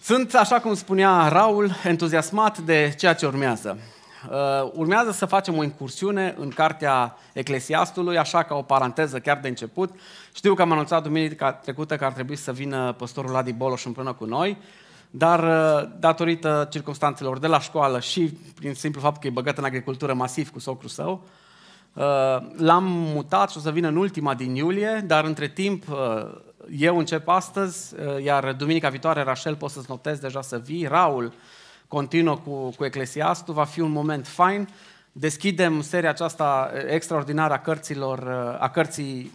Sunt, așa cum spunea Raul, entuziasmat de ceea ce urmează. Uh, urmează să facem o incursiune în cartea Eclesiastului, așa ca o paranteză chiar de început. Știu că am anunțat duminica trecută că ar trebui să vină păstorul Adi Boloș împreună cu noi, dar uh, datorită circunstanțelor de la școală și prin simplu fapt că e băgat în agricultură masiv cu socrul său, uh, l-am mutat și o să vină în ultima din iulie, dar între timp eu încep astăzi, uh, iar duminica viitoare, Rașel, poți să-ți notezi deja să vii, Raul continuă cu, cu Eclesiastul, va fi un moment fain. Deschidem seria aceasta uh, extraordinară a, cărților, uh, a cărții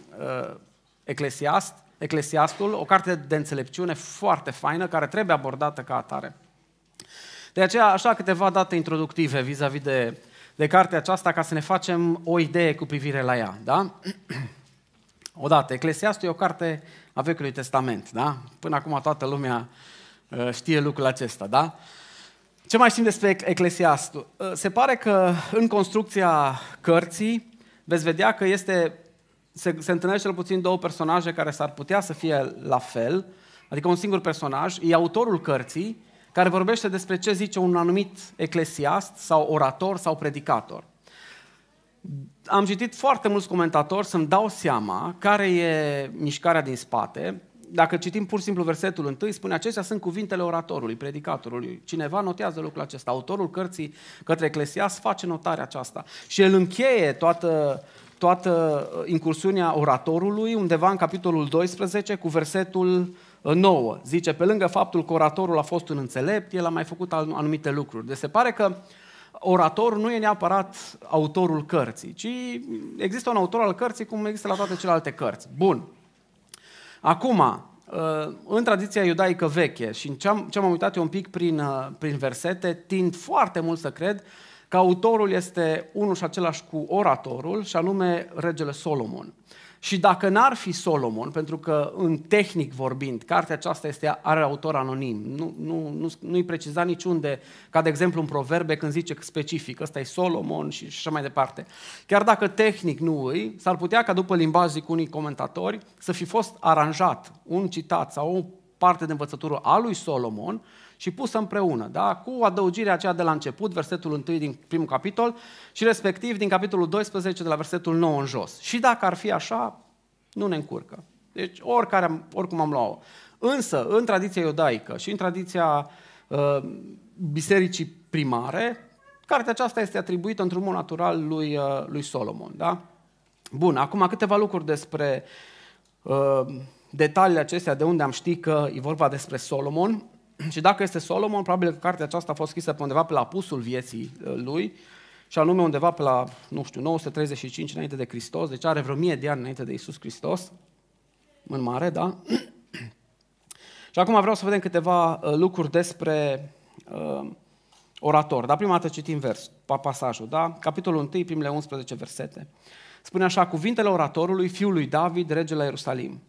Eclesiast, Eclesiastul, o carte de înțelepciune foarte faină, care trebuie abordată ca atare. De aceea, așa câteva date introductive vis-a-vis de, de cartea aceasta, ca să ne facem o idee cu privire la ea. Da? Odată, Eclesiastul e o carte a Vechiului Testament, da? Până acum toată lumea uh, știe lucrul acesta, da? Ce mai știm despre Eclesiastul? Uh, se pare că în construcția cărții veți vedea că este, se, se întâlnesc cel puțin două personaje care s-ar putea să fie la fel, adică un singur personaj, e autorul cărții, care vorbește despre ce zice un anumit eclesiast sau orator sau predicator am citit foarte mulți comentatori să-mi dau seama care e mișcarea din spate. Dacă citim pur și simplu versetul întâi, spune acestea sunt cuvintele oratorului, predicatorului. Cineva notează lucrul acesta. Autorul cărții către Eclesias face notarea aceasta. Și el încheie toată, toată uh, incursiunea oratorului undeva în capitolul 12 cu versetul 9. Uh, Zice, pe lângă faptul că oratorul a fost un înțelept, el a mai făcut anumite lucruri. Deci se pare că uh, orator nu e neapărat autorul cărții, ci există un autor al cărții cum există la toate celelalte cărți. Bun. Acum, uh, în tradiția iudaică veche și în ce am, ce am uitat eu un pic prin, uh, prin versete, tind foarte mult să cred că autorul este unul și același cu oratorul, și anume regele Solomon. Uh, și dacă n-ar fi Solomon, pentru că în tehnic vorbind, cartea aceasta este, are autor anonim, nu, nu, nu, nu-i preciza niciunde, ca de exemplu în proverbe când zice specific, ăsta e Solomon și, și așa mai departe. Chiar dacă tehnic nu îi, s-ar putea ca după limbaj, zic unii comentatori, să fi fost aranjat un citat sau o parte de învățătură a lui Solomon, și pusă împreună, da? cu adăugirea aceea de la început, versetul 1 din primul capitol și respectiv din capitolul 12 de la versetul 9 în jos. Și dacă ar fi așa, nu ne încurcă. Deci oricare, oricum am luat-o. Însă, în tradiția iudaică și în tradiția uh, bisericii primare, cartea aceasta este atribuită într-un mod natural lui, uh, lui Solomon. Da? Bun, acum câteva lucruri despre uh, detaliile acestea de unde am ști că e vorba despre Solomon. Și dacă este Solomon, probabil că cartea aceasta a fost scrisă pe undeva pe la apusul vieții uh, lui, și anume undeva pe la, nu știu, 935 înainte de Hristos, deci are vreo mie de ani înainte de Isus Hristos, în mare, da? și acum vreau să vedem câteva uh, lucruri despre uh, orator. Dar prima dată citim vers, pasajul, da? Capitolul 1, primele 11 versete. Spune așa, cuvintele oratorului, fiului David, regele la Ierusalim.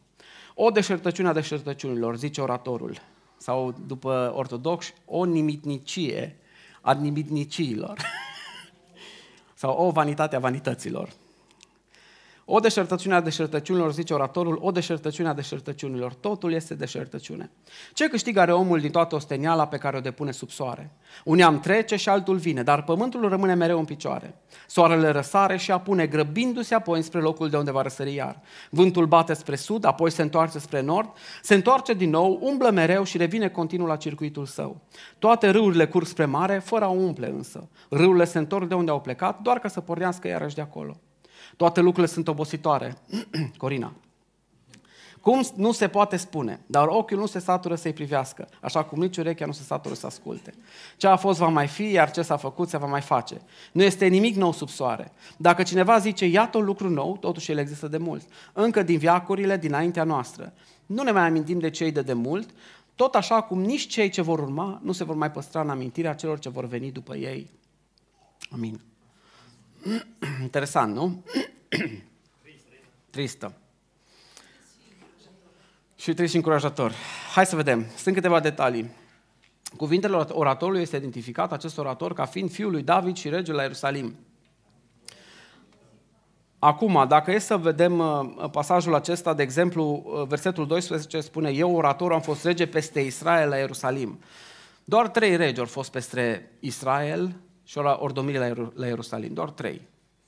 O deșertăciune a deșertăciunilor, zice oratorul sau după ortodox, o nimitnicie a nimitniciilor sau o vanitate a vanităților. O deșertăciune a deșertăciunilor, zice oratorul, o deșertăciune a deșertăciunilor. Totul este deșertăciune. Ce câștigă are omul din toată osteniala pe care o depune sub soare? Un am trece și altul vine, dar pământul rămâne mereu în picioare. Soarele răsare și apune, grăbindu-se apoi spre locul de unde va răsări iar. Vântul bate spre sud, apoi se întoarce spre nord, se întoarce din nou, umblă mereu și revine continuu la circuitul său. Toate râurile curg spre mare, fără a umple însă. Râurile se întorc de unde au plecat, doar ca să pornească iarăși de acolo. Toate lucrurile sunt obositoare. Corina. Cum nu se poate spune, dar ochiul nu se satură să-i privească, așa cum nici urechea nu se satură să asculte. Ce a fost va mai fi, iar ce s-a făcut se va mai face. Nu este nimic nou sub soare. Dacă cineva zice, iată un lucru nou, totuși el există de mult, încă din viacurile dinaintea noastră. Nu ne mai amintim de cei de demult, tot așa cum nici cei ce vor urma nu se vor mai păstra în amintirea celor ce vor veni după ei. Amin. Interesant, nu? Tristă. Și trist și încurajator. Hai să vedem. Sunt câteva detalii. Cuvintele oratorului este identificat acest orator ca fiind fiul lui David și regele la Ierusalim. Acum, dacă e să vedem uh, pasajul acesta, de exemplu, uh, versetul 12 spune Eu, orator, am fost rege peste Israel la Ierusalim. Doar trei regi au fost peste Israel, și ordomirii la, la Ierusalim, doar trei.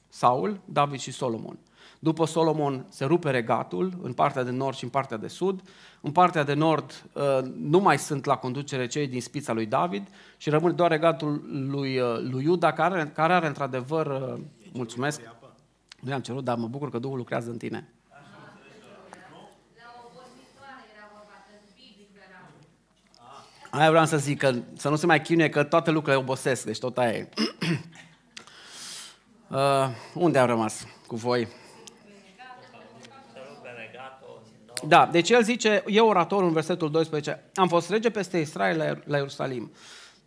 Saul, David și Solomon. După Solomon se rupe regatul în partea de nord și în partea de sud. În partea de nord uh, nu mai sunt la conducere cei din spița lui David și rămâne doar regatul lui, uh, lui Iuda, care, care are într-adevăr, uh, mulțumesc, nu i-am cerut, dar mă bucur că Duhul lucrează în tine. Aia vreau să zic, că să nu se mai chinuie, că toate lucrurile obosesc, deci tot aia e. uh, unde am rămas cu voi? Da, deci el zice, e oratorul în versetul 12, am fost rege peste Israel la Ierusalim.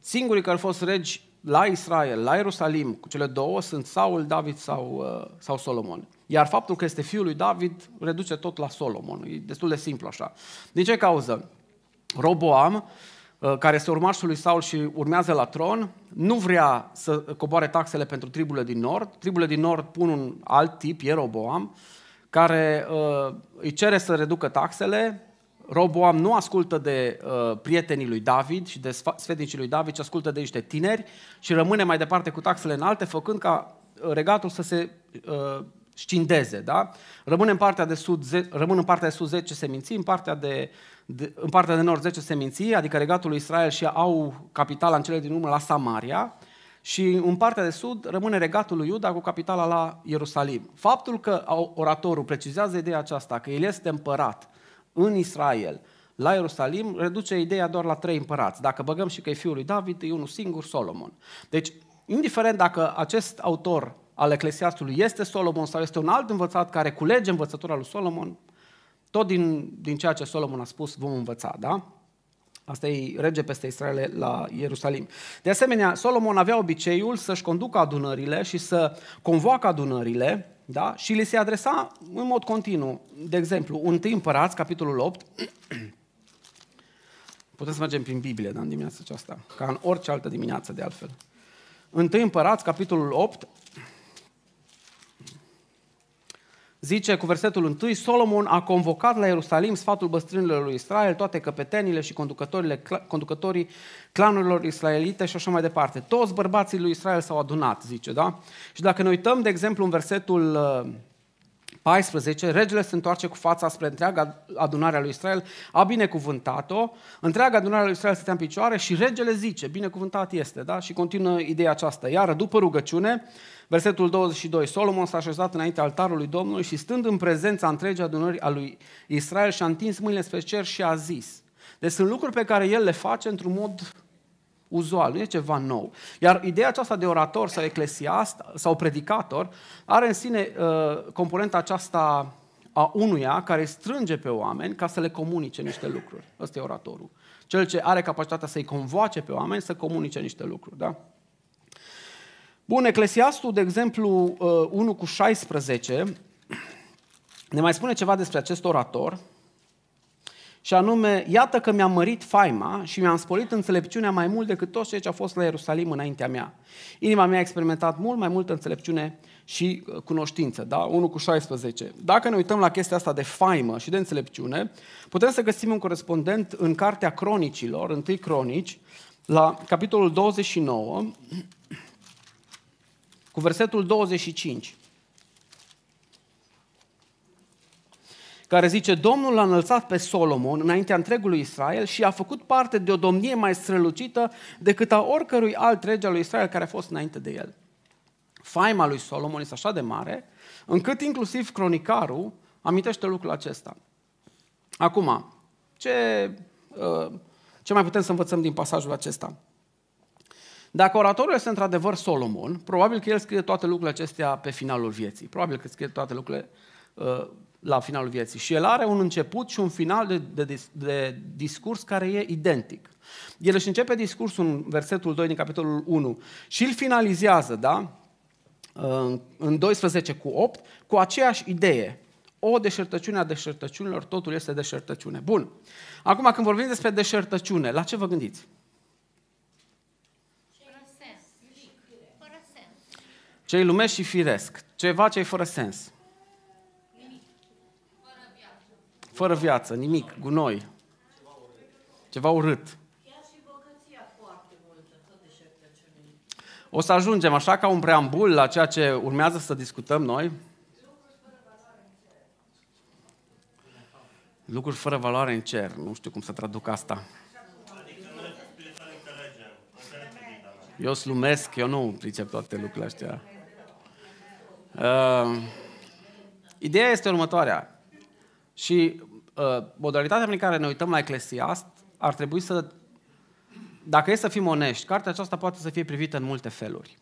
Singurii care au fost regi la Israel, la Ierusalim, cu cele două, sunt Saul, David sau, uh, sau Solomon. Iar faptul că este fiul lui David reduce tot la Solomon. E destul de simplu așa. Din ce cauză? Roboam Uh, care este urmașul lui Saul și urmează la tron, nu vrea să coboare taxele pentru triburile din nord. Triburile din nord pun un alt tip, Ieroboam, care uh, îi cere să reducă taxele. Roboam nu ascultă de uh, prietenii lui David și de sfetnicii lui David, ci ascultă de niște tineri și rămâne mai departe cu taxele înalte, făcând ca uh, regatul să se uh, scindeze, da? Rămâne în partea de sud, ze- rămân în partea de sud 10 seminții, în partea de, de, în partea de nord 10 seminții, adică regatul lui Israel și au capitala în cele din urmă la Samaria, și în partea de sud rămâne regatul lui Iuda cu capitala la Ierusalim. Faptul că oratorul precizează ideea aceasta, că el este împărat în Israel, la Ierusalim, reduce ideea doar la trei împărați. Dacă băgăm și că e fiul lui David, e unul singur, Solomon. Deci, indiferent dacă acest autor al Eclesiastului este Solomon sau este un alt învățat care culege învățătura lui Solomon, tot din, din ceea ce Solomon a spus vom învăța, da? Asta e rege peste Israel la Ierusalim. De asemenea, Solomon avea obiceiul să-și conducă adunările și să convoacă adunările da? și li se adresa în mod continuu. De exemplu, timp Împărați, capitolul 8, putem să mergem prin Biblie da, în dimineața aceasta, ca în orice altă dimineață de altfel. Întâi Împărați, capitolul 8, zice cu versetul 1, Solomon a convocat la Ierusalim sfatul băstrânilor lui Israel, toate căpetenile și conducătorile, conducătorii clanurilor israelite și așa mai departe. Toți bărbații lui Israel s-au adunat, zice, da? Și dacă ne uităm, de exemplu, în versetul 14, uh, regele se întoarce cu fața spre întreaga adunare a lui Israel, a binecuvântat-o, întreaga adunare a lui Israel stătea în picioare și regele zice, binecuvântat este, da? Și continuă ideea aceasta. Iar după rugăciune, Versetul 22. Solomon s-a așezat înaintea altarului Domnului și stând în prezența întregii adunări a lui Israel și-a întins mâinile spre cer și a zis. Deci sunt lucruri pe care el le face într-un mod uzual, nu e ceva nou. Iar ideea aceasta de orator sau eclesiast sau predicator are în sine uh, componenta aceasta a unuia care strânge pe oameni ca să le comunice niște lucruri. Ăsta e oratorul. Cel ce are capacitatea să-i convoace pe oameni să comunice niște lucruri. Da? Bun, Eclesiastul, de exemplu, 1 uh, cu 16, ne mai spune ceva despre acest orator, și anume, iată că mi-a mărit faima și mi-am spolit înțelepciunea mai mult decât toți cei ce au fost la Ierusalim înaintea mea. Inima mea a experimentat mult mai multă înțelepciune și uh, cunoștință. Da? 1 cu 16. Dacă ne uităm la chestia asta de faimă și de înțelepciune, putem să găsim un corespondent în Cartea Cronicilor, întâi Cronici, la capitolul 29, cu versetul 25, care zice, Domnul l-a înălțat pe Solomon înaintea întregului Israel și a făcut parte de o domnie mai strălucită decât a oricărui alt rege al lui Israel care a fost înainte de el. Faima lui Solomon este așa de mare, încât inclusiv cronicarul amintește lucrul acesta. Acum, ce, uh, ce mai putem să învățăm din pasajul acesta? Dacă oratorul este într-adevăr Solomon, probabil că el scrie toate lucrurile acestea pe finalul vieții. Probabil că scrie toate lucrurile uh, la finalul vieții. Și el are un început și un final de, de, de discurs care e identic. El își începe discursul în versetul 2 din capitolul 1 și îl finalizează, da? Uh, în 12 cu 8, cu aceeași idee. O deșertăciune a deșertăciunilor, totul este deșertăciune. Bun. Acum, când vorbim despre deșertăciune, la ce vă gândiți? ce-i lumesc și firesc, ceva ce e fără sens. Nimic. Fără viață. Fără viață, nimic, gunoi. Ceva urât. O să ajungem așa ca un preambul la ceea ce urmează să discutăm noi. Lucruri fără valoare în cer. Nu știu cum să traduc asta. Eu slumesc, eu nu pricep toate lucrurile astea. Uh, ideea este următoarea. Și uh, modalitatea prin care ne uităm la Eclesiast ar trebui să... Dacă e să fim onești, cartea aceasta poate să fie privită în multe feluri.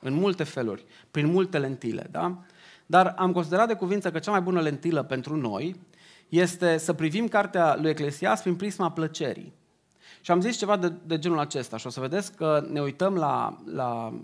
În multe feluri, prin multe lentile, da? Dar am considerat de cuvință că cea mai bună lentilă pentru noi este să privim cartea lui Eclesiast prin prisma plăcerii. Și am zis ceva de, de genul acesta și o să vedeți că ne uităm la, la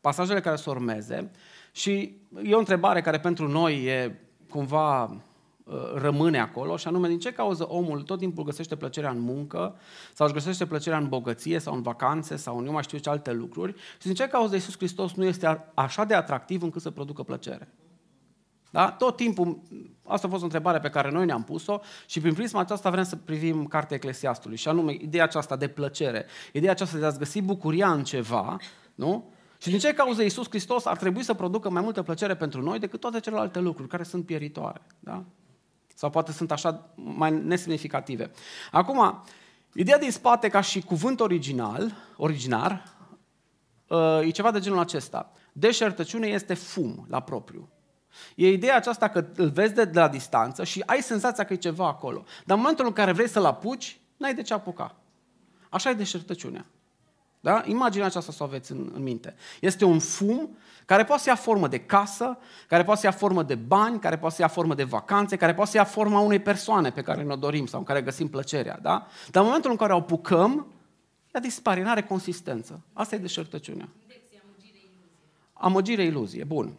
pasajele care se urmeze și e o întrebare care pentru noi e cumva uh, rămâne acolo și anume din ce cauză omul tot timpul găsește plăcerea în muncă sau își găsește plăcerea în bogăție sau în vacanțe sau eu mai știu ce alte lucruri și din ce cauză Iisus Hristos nu este așa de atractiv încât să producă plăcere. Da? Tot timpul, asta a fost o întrebare pe care noi ne-am pus-o și prin prisma aceasta vrem să privim cartea Eclesiastului și anume ideea aceasta de plăcere, ideea aceasta de a-ți găsi bucuria în ceva, nu? Și din ce cauză Iisus Hristos ar trebui să producă mai multă plăcere pentru noi decât toate celelalte lucruri care sunt pieritoare. Da? Sau poate sunt așa mai nesemnificative. Acum, ideea din spate ca și cuvânt original, originar, uh, e ceva de genul acesta. Deșertăciune este fum la propriu. E ideea aceasta că îl vezi de, de la distanță și ai senzația că e ceva acolo. Dar în momentul în care vrei să-l apuci, n-ai de ce apuca. Așa e deșertăciunea. Da? Imaginea aceasta să o aveți în, în minte. Este un fum care poate să ia formă de casă, care poate să ia formă de bani, care poate să ia formă de vacanțe, care poate să ia forma unei persoane pe care ne-o dorim sau în care găsim plăcerea. Da? Dar în momentul în care o apucăm, ea dispare, nu are consistență. Asta e deșertăciunea. Amăgire, iluzie. Bun.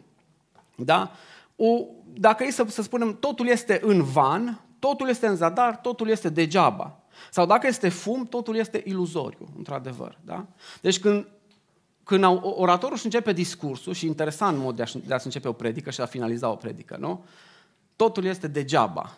Da? O, dacă e să, să spunem, totul este în van, totul este în zadar, totul este degeaba. Sau dacă este fum, totul este iluzoriu, într-adevăr. Da? Deci când, când oratorul își începe discursul, și interesant mod de a-și, începe o predică și a finaliza o predică, nu? totul este degeaba.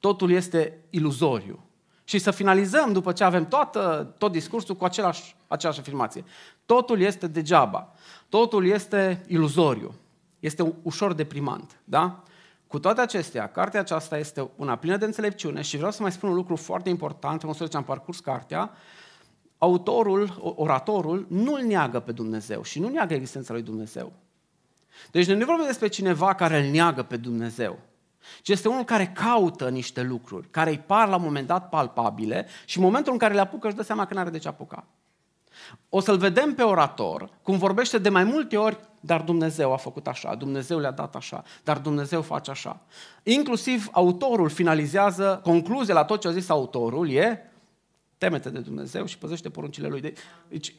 Totul este iluzoriu. Și să finalizăm după ce avem toată, tot discursul cu același, aceeași afirmație. Totul este degeaba. Totul este iluzoriu. Este ușor deprimant. Da? Cu toate acestea, cartea aceasta este una plină de înțelepciune și vreau să mai spun un lucru foarte important în măsură ce am parcurs cartea. Autorul, oratorul, nu-l neagă pe Dumnezeu și nu neagă existența lui Dumnezeu. Deci noi nu vorbim despre cineva care îl neagă pe Dumnezeu, ci este unul care caută niște lucruri, care îi par la un moment dat palpabile și în momentul în care le apucă își dă seama că nu are de ce apuca. O să-l vedem pe orator, cum vorbește de mai multe ori dar Dumnezeu a făcut așa, Dumnezeu le-a dat așa, dar Dumnezeu face așa. Inclusiv autorul finalizează, concluzia la tot ce a zis autorul e temete de Dumnezeu și păzește poruncile lui. Deci,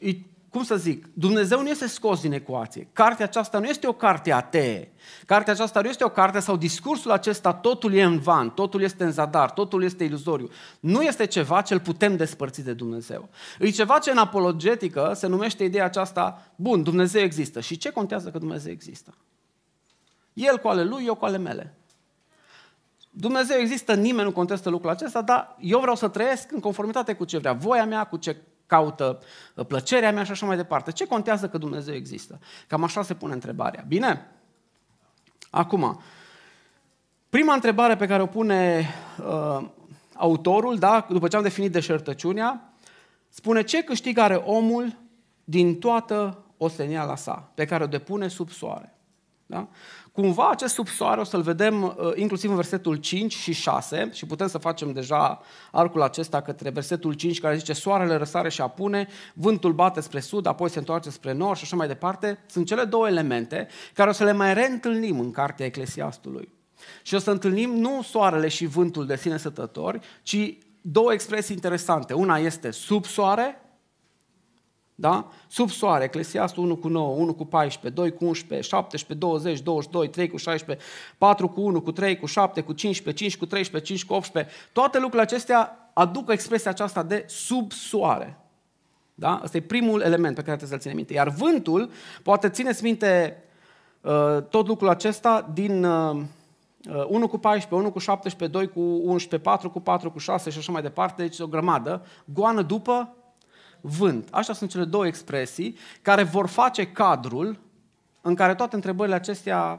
cum să zic, Dumnezeu nu este scos din ecuație. Cartea aceasta nu este o carte atee. Cartea aceasta nu este o carte sau discursul acesta, totul e în van, totul este în zadar, totul este iluzoriu. Nu este ceva ce îl putem despărți de Dumnezeu. E ceva ce în apologetică se numește ideea aceasta, bun, Dumnezeu există. Și ce contează că Dumnezeu există? El cu ale lui, eu cu ale mele. Dumnezeu există, nimeni nu contestă lucrul acesta, dar eu vreau să trăiesc în conformitate cu ce vrea voia mea, cu ce caută uh, plăcerea mea și așa mai departe. Ce contează că Dumnezeu există? Cam așa se pune întrebarea. Bine? Acum, prima întrebare pe care o pune uh, autorul, da, după ce am definit deșertăciunea, spune ce câștig are omul din toată osteniala sa, pe care o depune sub soare. Da? cumva acest subsoare o să-l vedem uh, inclusiv în versetul 5 și 6 și putem să facem deja arcul acesta către versetul 5 care zice soarele răsare și apune, vântul bate spre sud, apoi se întoarce spre nord și așa mai departe. Sunt cele două elemente care o să le mai reîntâlnim în cartea Eclesiastului. Și o să întâlnim nu soarele și vântul de sine sătători, ci două expresii interesante. Una este sub soare, da? Sub soare, Eclesiastul 1 cu 9, 1 cu 14, 2 cu 11, 17, 20, 22, 3 cu 16, 4 cu 1, cu 3, cu 7, cu 15, 5 cu 13, 5 cu 18, toate lucrurile acestea aduc expresia aceasta de sub soare. Da? Asta e primul element pe care trebuie să-l ținem minte. Iar vântul, poate țineți minte uh, tot lucrul acesta din 1 uh, uh, cu 14, 1 cu 17, 2 cu 11, 4 cu 4 cu 6 și așa mai departe, deci o grămadă, goană după vânt. Așa sunt cele două expresii care vor face cadrul în care toate întrebările acestea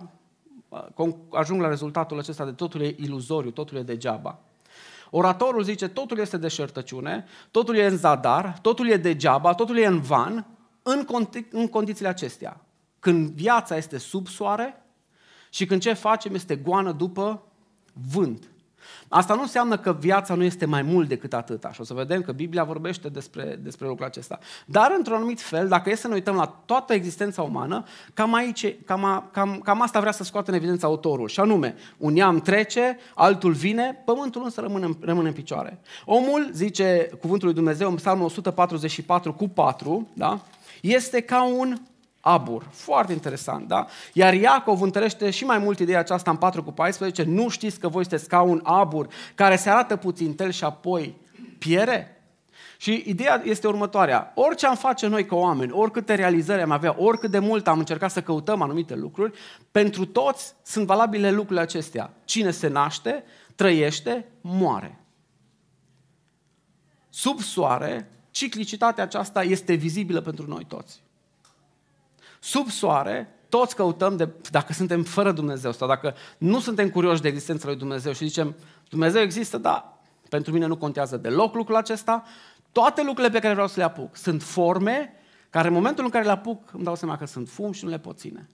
uh, ajung la rezultatul acesta de totul e iluzoriu, totul e degeaba. Oratorul zice totul este deșertăciune, totul e în zadar, totul e degeaba, totul e în van, în, condi- în condițiile acestea. Când viața este sub soare și când ce facem este goană după vânt. Asta nu înseamnă că viața nu este mai mult decât atât. și o să vedem că Biblia vorbește despre, despre lucrul acesta. Dar, într-un anumit fel, dacă e să ne uităm la toată existența umană, cam, aici, cam, a, cam, cam asta vrea să scoată în evidență autorul. Și anume, un neam trece, altul vine, pământul însă rămâne, rămâne în picioare. Omul, zice cuvântul lui Dumnezeu în psalmul 144 cu 4, da? este ca un abur. Foarte interesant, da? Iar Iacov întărește și mai mult ideea aceasta în 4 cu 14. Nu știți că voi sunteți ca un abur care se arată puțin tel și apoi piere? Și ideea este următoarea. Orice am face noi ca oameni, oricâte realizări am avea, oricât de mult am încercat să căutăm anumite lucruri, pentru toți sunt valabile lucrurile acestea. Cine se naște, trăiește, moare. Sub soare, ciclicitatea aceasta este vizibilă pentru noi toți sub soare, toți căutăm, de, dacă suntem fără Dumnezeu sau dacă nu suntem curioși de existența lui Dumnezeu și zicem, Dumnezeu există, dar pentru mine nu contează deloc lucrul acesta, toate lucrurile pe care vreau să le apuc sunt forme care în momentul în care le apuc îmi dau seama că sunt fum și nu le pot ține.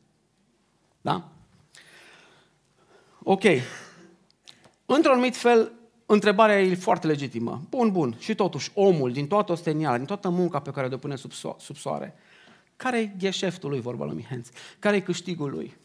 Da? Ok. Într-un anumit fel, întrebarea e foarte legitimă. Bun, bun. Și totuși, omul, din toată ostenia, din toată munca pe care o depune sub, so- sub soare, care e gheșeftul lui, vorba lui Mihenț? care e câștigul lui?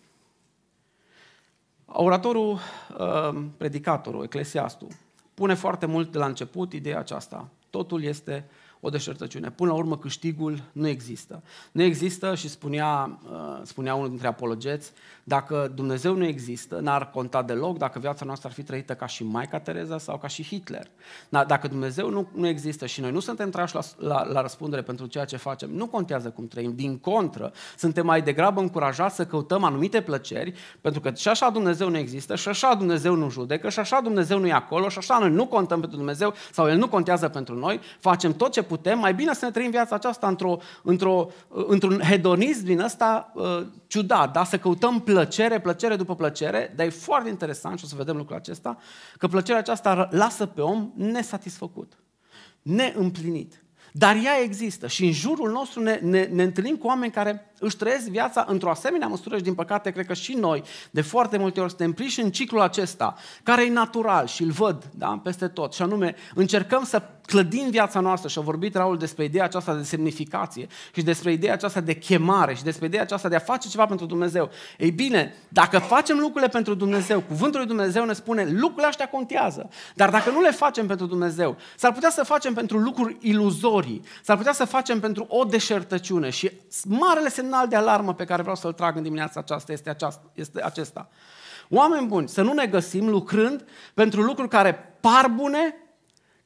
Oratorul, uh, predicatorul, eclesiastul, pune foarte mult de la început ideea aceasta. Totul este o deșertăciune. Până la urmă, câștigul nu există. Nu există și spunea, uh, spunea unul dintre apologeți, dacă Dumnezeu nu există, n-ar conta deloc dacă viața noastră ar fi trăită ca și Maica Tereza sau ca și Hitler. Dacă Dumnezeu nu, nu există și noi nu suntem trași la, la, la răspundere pentru ceea ce facem, nu contează cum trăim. Din contră, suntem mai degrabă încurajați să căutăm anumite plăceri, pentru că și așa Dumnezeu nu există, și așa Dumnezeu nu judecă, și așa Dumnezeu nu e acolo, și așa noi nu contăm pentru Dumnezeu sau El nu contează pentru noi, facem tot ce putem, mai bine să ne trăim viața aceasta într-o, într-o, într-un hedonism din ăsta uh, ciudat, da? să căutăm plăcere, plăcere după plăcere, dar e foarte interesant și o să vedem lucrul acesta, că plăcerea aceasta lasă pe om nesatisfăcut, neîmplinit. Dar ea există și în jurul nostru ne, ne, ne întâlnim cu oameni care își trăiesc viața într-o asemenea măsură și din păcate cred că și noi de foarte multe ori suntem priși în ciclul acesta care e natural și îl văd da, peste tot și anume încercăm să clădim viața noastră și a vorbit Raul despre ideea aceasta de semnificație și despre ideea aceasta de chemare și despre ideea aceasta de a face ceva pentru Dumnezeu. Ei bine, dacă facem lucrurile pentru Dumnezeu, cuvântul lui Dumnezeu ne spune lucrurile astea contează, dar dacă nu le facem pentru Dumnezeu, s-ar putea să facem pentru lucruri iluzorii, s-ar putea să facem pentru o deșertăciune și marele semnal de alarmă pe care vreau să-l trag în dimineața aceasta este, aceasta, este acesta. Oameni buni, să nu ne găsim lucrând pentru lucruri care par bune,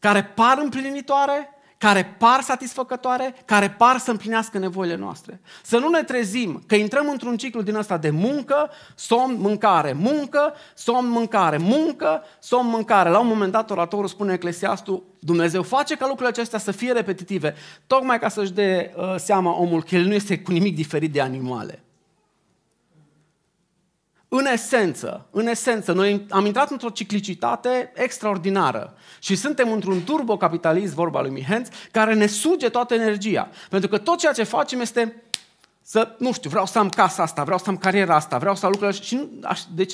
care par împlinitoare, care par satisfăcătoare, care par să împlinească nevoile noastre. Să nu ne trezim că intrăm într-un ciclu din ăsta de muncă, somn, mâncare, muncă, somn, mâncare, muncă, somn, mâncare. La un moment dat, oratorul spune Eclesiastul, Dumnezeu face ca lucrurile acestea să fie repetitive, tocmai ca să-și dea uh, seama omul că el nu este cu nimic diferit de animale în esență, în esență, noi am intrat într-o ciclicitate extraordinară și suntem într-un turbocapitalism, vorba lui Mihenț, care ne suge toată energia. Pentru că tot ceea ce facem este să, nu știu, vreau să am casa asta, vreau să am cariera asta, vreau să am lucrurile și nu, aș, deci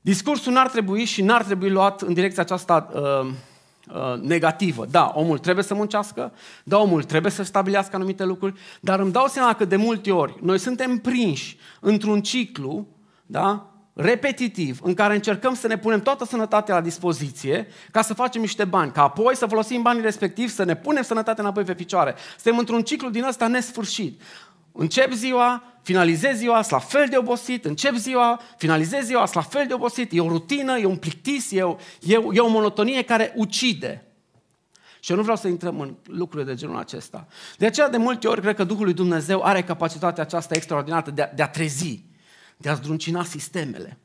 discursul n-ar trebui și n-ar trebui luat în direcția aceasta uh, uh, negativă. Da, omul trebuie să muncească, da, omul trebuie să stabilească anumite lucruri, dar îmi dau seama că de multe ori noi suntem prinși într-un ciclu da? repetitiv, în care încercăm să ne punem toată sănătatea la dispoziție ca să facem niște bani, ca apoi să folosim banii respectiv, să ne punem sănătatea înapoi pe picioare. Suntem într-un ciclu din ăsta nesfârșit. Încep ziua, finalizez ziua, la fel de obosit, încep ziua, finalizez ziua, la fel de obosit. E o rutină, e un plictis, e o, e, o, e o monotonie care ucide. Și eu nu vreau să intrăm în lucruri de genul acesta. De aceea, de multe ori, cred că Duhul lui Dumnezeu are capacitatea aceasta extraordinară de a, de a trezi de a zdruncina sistemele.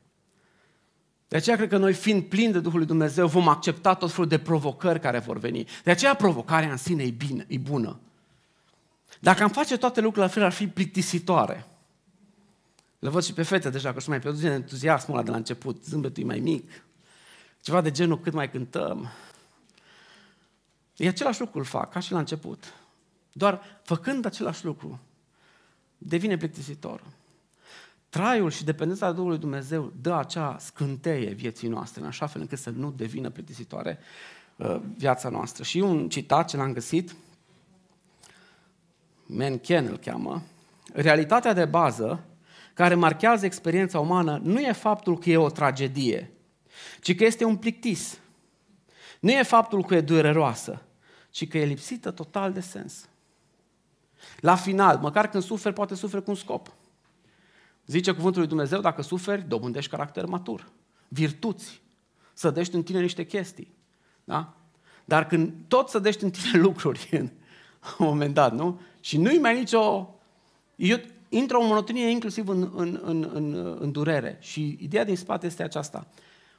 De aceea cred că noi, fiind plini de Duhul lui Dumnezeu, vom accepta tot felul de provocări care vor veni. De aceea provocarea în sine e, bine, e bună. Dacă am face toate lucrurile la fel, ar fi plictisitoare. Le văd și pe fete deja că sunt mai pierdut entuziasmul ăla de la început, zâmbetul e mai mic. Ceva de genul cât mai cântăm. E același lucru îl fac, ca și la început. Doar făcând același lucru, devine plictisitor. Traiul și dependența de Duhului Dumnezeu dă acea scânteie vieții noastre, în așa fel încât să nu devină plictisitoare uh, viața noastră. Și un citat ce l-am găsit, Mencken îl cheamă, realitatea de bază care marchează experiența umană nu e faptul că e o tragedie, ci că este un plictis. Nu e faptul că e dureroasă, ci că e lipsită total de sens. La final, măcar când suferi, poate suferi cu un scop. Zice cuvântul lui Dumnezeu, dacă suferi, dobândești caracter matur, virtuți, sădești în tine niște chestii. Da? Dar când tot sădești în tine lucruri, în un moment dat, nu? Și nu-i mai nicio... Eu, intră o monotonie inclusiv în, în, în, în, în durere. Și ideea din spate este aceasta.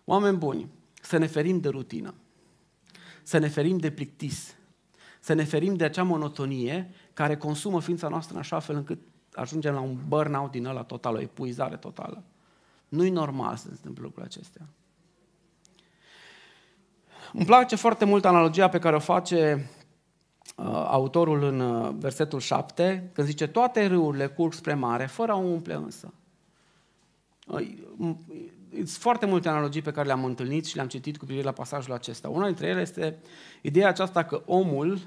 Oameni buni, să ne ferim de rutină, să ne ferim de plictis, să ne ferim de acea monotonie care consumă ființa noastră în așa fel încât ajungem la un burnout din ăla total, o epuizare totală. Nu-i normal să se întâmple lucrurile acestea. Îmi place foarte mult analogia pe care o face uh, autorul în uh, versetul 7, când zice, toate râurile curg spre mare, fără o umple însă. sunt foarte multe analogii pe care le-am întâlnit și le-am citit cu privire la pasajul acesta. Una dintre ele este ideea aceasta că omul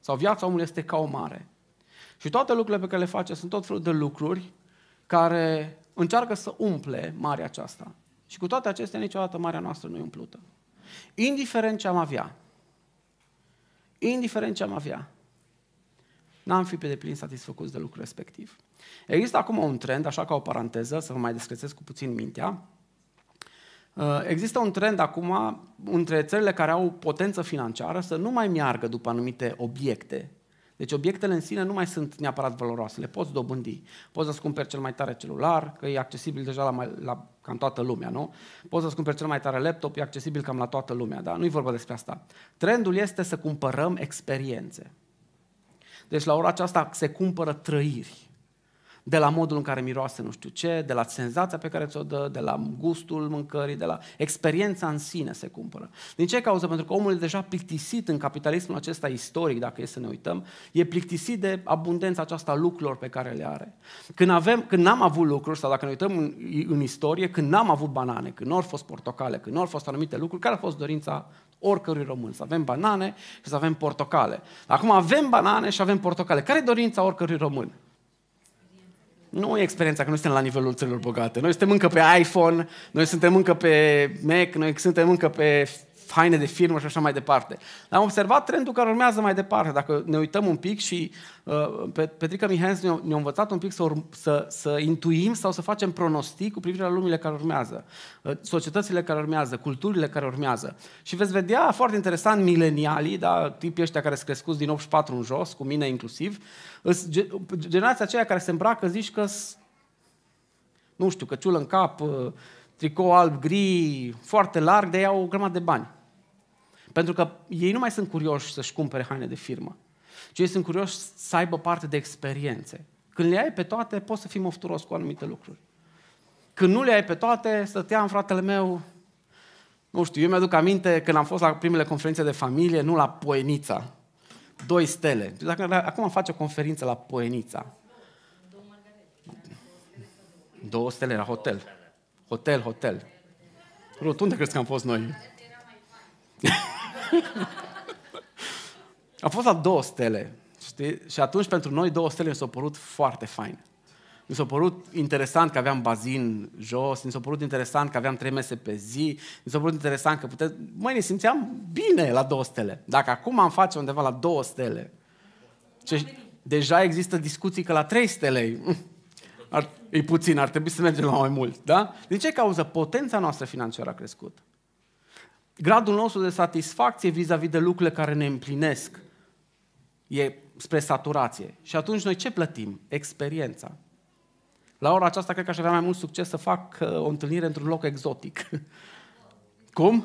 sau viața omului este ca o mare. Și toate lucrurile pe care le face sunt tot felul de lucruri care încearcă să umple marea aceasta. Și cu toate acestea, niciodată marea noastră nu e umplută. Indiferent ce am avea, indiferent ce am avea, n-am fi pe deplin satisfăcuți de lucrul respectiv. Există acum un trend, așa ca o paranteză, să vă mai descrețesc cu puțin mintea. Uh, există un trend acum între țările care au potență financiară să nu mai meargă după anumite obiecte deci obiectele în sine nu mai sunt neapărat valoroase, le poți dobândi. Poți să-ți cumperi cel mai tare celular, că e accesibil deja la, mai, la cam toată lumea, nu? Poți să-ți cumperi cel mai tare laptop, e accesibil cam la toată lumea, da? Nu-i vorba despre asta. Trendul este să cumpărăm experiențe. Deci la ora aceasta se cumpără trăiri de la modul în care miroase nu știu ce, de la senzația pe care ți-o dă, de la gustul mâncării, de la experiența în sine se cumpără. Din ce cauză? Pentru că omul e deja plictisit în capitalismul acesta istoric, dacă e să ne uităm, e plictisit de abundența aceasta lucrurilor pe care le are. Când, avem, când n-am avut lucruri, sau dacă ne uităm în, în istorie, când n-am avut banane, când nu au fost portocale, când nu au fost anumite lucruri, care a fost dorința oricărui român, să avem banane și să avem portocale. Acum avem banane și avem portocale. Care e dorința oricărui român? nu e experiența că noi suntem la nivelul țărilor bogate. Noi suntem încă pe iPhone, noi suntem încă pe Mac, noi suntem încă pe faine de firmă și așa mai departe. Dar am observat trendul care urmează mai departe. Dacă ne uităm un pic și uh, Petrica Mihens ne-a, învățat un pic să, să, să intuim sau să facem pronostic cu privire la lumile care urmează, uh, societățile care urmează, culturile care urmează. Și veți vedea foarte interesant milenialii, da, tipii ăștia care sunt crescuți din 84 în jos, cu mine inclusiv, generația aceea care se îmbracă, zici că nu știu, căciul în cap, uh, tricou alb, gri, foarte larg, de iau o grămadă de bani. Pentru că ei nu mai sunt curioși să-și cumpere haine de firmă, ci ei sunt curioși să aibă parte de experiențe. Când le ai pe toate, poți să fii mofturos cu anumite lucruri. Când nu le ai pe toate, stăteam, fratele meu, nu știu, eu mi-aduc aminte când am fost la primele conferințe de familie, nu la Poenița. Doi stele. Dacă acum face o conferință la Poenița. Două stele la hotel. Hotel, hotel. Rut, unde crezi că am fost noi? a fost la două stele. Știi? Și atunci pentru noi două stele mi s-au părut foarte fain. Mi s-a părut interesant că aveam bazin jos, mi s-a părut interesant că aveam trei mese pe zi, mi s-a părut interesant că puteam... Măi, ne simțeam bine la două stele. Dacă acum am face undeva la două stele, ce... deja există discuții că la trei stele ar... e puțin, ar trebui să mergem la mai mult. Da? Din ce cauză? Potența noastră financiară a crescut. Gradul nostru de satisfacție vis-a-vis de lucrurile care ne împlinesc e spre saturație. Și atunci noi ce plătim? Experiența. La ora aceasta cred că aș avea mai mult succes să fac uh, o întâlnire într-un loc exotic. Cum?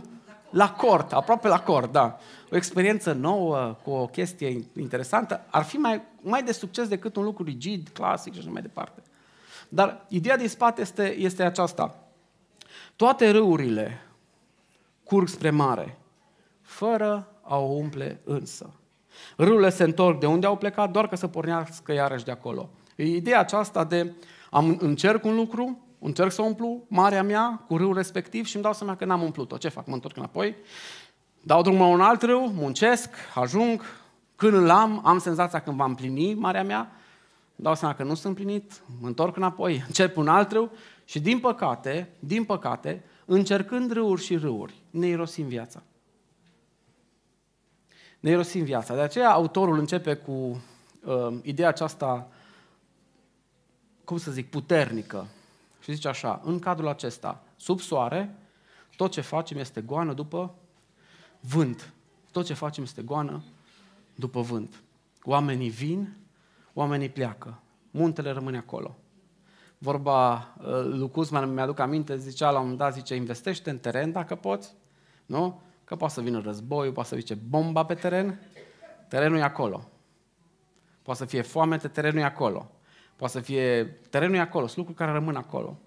La cort, aproape la cort, da. O experiență nouă, cu o chestie interesantă, ar fi mai, mai de succes decât un lucru rigid, clasic și așa mai departe. Dar ideea din spate este, este aceasta. Toate râurile, curg spre mare, fără a o umple însă. Râurile se întorc de unde au plecat, doar că să pornească iarăși de acolo. E ideea aceasta de am, încerc un lucru, încerc să umplu marea mea cu râul respectiv și îmi dau seama că n-am umplut-o. Ce fac? Mă întorc înapoi, dau drumul la un alt râu, muncesc, ajung, când îl am, am senzația când va împlini marea mea, dau seama că nu sunt împlinit, mă întorc înapoi, încep un alt râu și din păcate, din păcate, Încercând râuri și râuri, ne irosim viața. Ne irosim viața. De aceea autorul începe cu uh, ideea aceasta, cum să zic, puternică. Și zice așa, în cadrul acesta, sub soare, tot ce facem este goană după vânt. Tot ce facem este goană după vânt. Oamenii vin, oamenii pleacă, muntele rămâne acolo vorba uh, lui Cuzman, mi-aduc aminte, zicea la un moment dat, zice, investește în teren dacă poți, nu? Că poate să vină războiul, poate să zice bomba pe teren, terenul e acolo. Poate să fie foamete, terenul e acolo. Poate să fie, terenul e acolo, sunt lucruri care rămân acolo.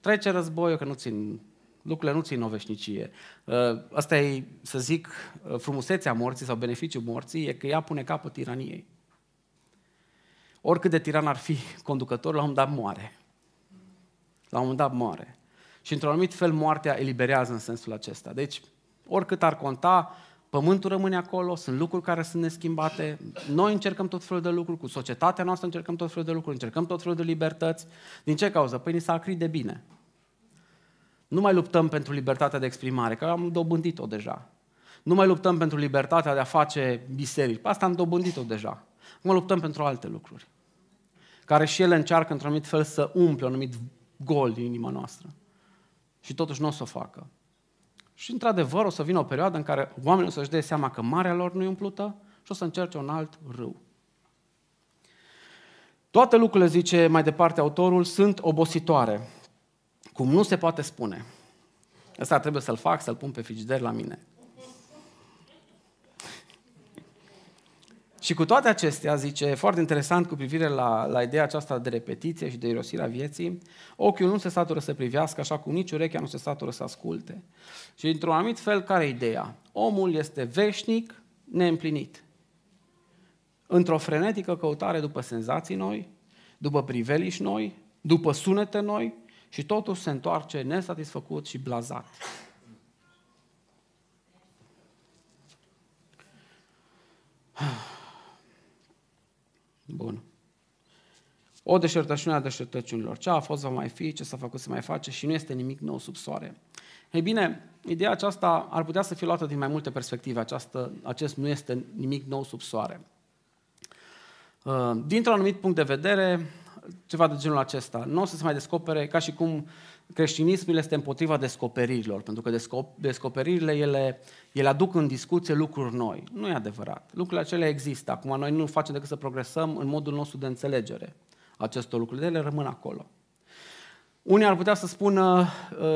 Trece războiul, că nu țin, lucrurile nu țin o veșnicie. Asta uh, e, să zic, uh, frumusețea morții sau beneficiul morții, e că ea pune capăt tiraniei. Oricât de tiran ar fi conducătorul, la un dat moare. La un moment dat moare. Și într-un anumit fel moartea eliberează în sensul acesta. Deci, oricât ar conta, pământul rămâne acolo, sunt lucruri care sunt neschimbate, noi încercăm tot felul de lucruri, cu societatea noastră încercăm tot felul de lucruri, încercăm tot felul de libertăți. Din ce cauză? Păi ni s-a acrit de bine. Nu mai luptăm pentru libertatea de exprimare, că am dobândit-o deja. Nu mai luptăm pentru libertatea de a face biserici. asta am dobândit-o deja. Acum luptăm pentru alte lucruri, care și ele încearcă într-un anumit fel să umple un anumit gol din inima noastră. Și totuși nu o să o facă. Și într-adevăr o să vină o perioadă în care oamenii o să-și dea seama că marea lor nu e umplută și o să încerce un alt râu. Toate lucrurile, zice mai departe autorul, sunt obositoare. Cum nu se poate spune. Asta trebuie să-l fac, să-l pun pe frigider la mine. Și cu toate acestea, zice, foarte interesant cu privire la, la ideea aceasta de repetiție și de irosirea vieții, ochiul nu se satură să privească, așa cum nici urechea nu se satură să asculte. Și într-un anumit fel, care e ideea? Omul este veșnic, neîmplinit. Într-o frenetică căutare după senzații noi, după priveliși noi, după sunete noi și totul se întoarce nesatisfăcut și blazat. Ah. Bun. O deșertăciune a deșertăciunilor. Ce a fost, va mai fi, ce s-a făcut, se mai face și nu este nimic nou sub soare. Ei bine, ideea aceasta ar putea să fie luată din mai multe perspective. Această, acest nu este nimic nou sub soare. Uh, dintr-un anumit punct de vedere, ceva de genul acesta. Nu o să se mai descopere ca și cum creștinismul este împotriva descoperirilor, pentru că descoperirile ele, ele aduc în discuție lucruri noi. Nu e adevărat. Lucrurile acelea există. Acum noi nu facem decât să progresăm în modul nostru de înțelegere acestor lucruri. De ele rămân acolo. Unii ar putea să spună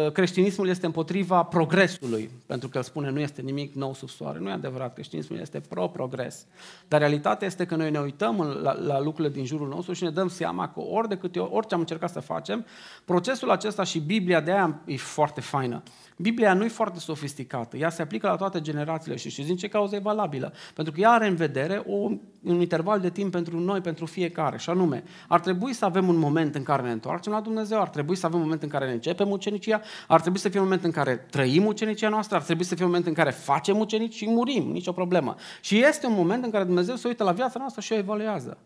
uh, creștinismul este împotriva progresului, pentru că el spune nu este nimic nou sub soare. Nu e adevărat, creștinismul este pro-progres. Dar realitatea este că noi ne uităm la, la lucrurile din jurul nostru și ne dăm seama că ori de câte ori, orice am încercat să facem, procesul acesta și Biblia de aia e foarte faină. Uh, Biblia nu e foarte sofisticată, ea se aplică la toate generațiile și știți din ce cauză e valabilă? Pentru că ea are în vedere o, un interval de timp pentru noi, pentru fiecare, și anume, ar trebui să avem un moment în care ne întoarcem la Dumnezeu, ar trebui să avem un moment în care ne începem ucenicia, ar trebui să fie un moment în care trăim ucenicia noastră, ar trebui să fie un moment în care facem ucenici și murim, nicio problemă. Și este un moment în care Dumnezeu se uită la viața noastră și o evaluează.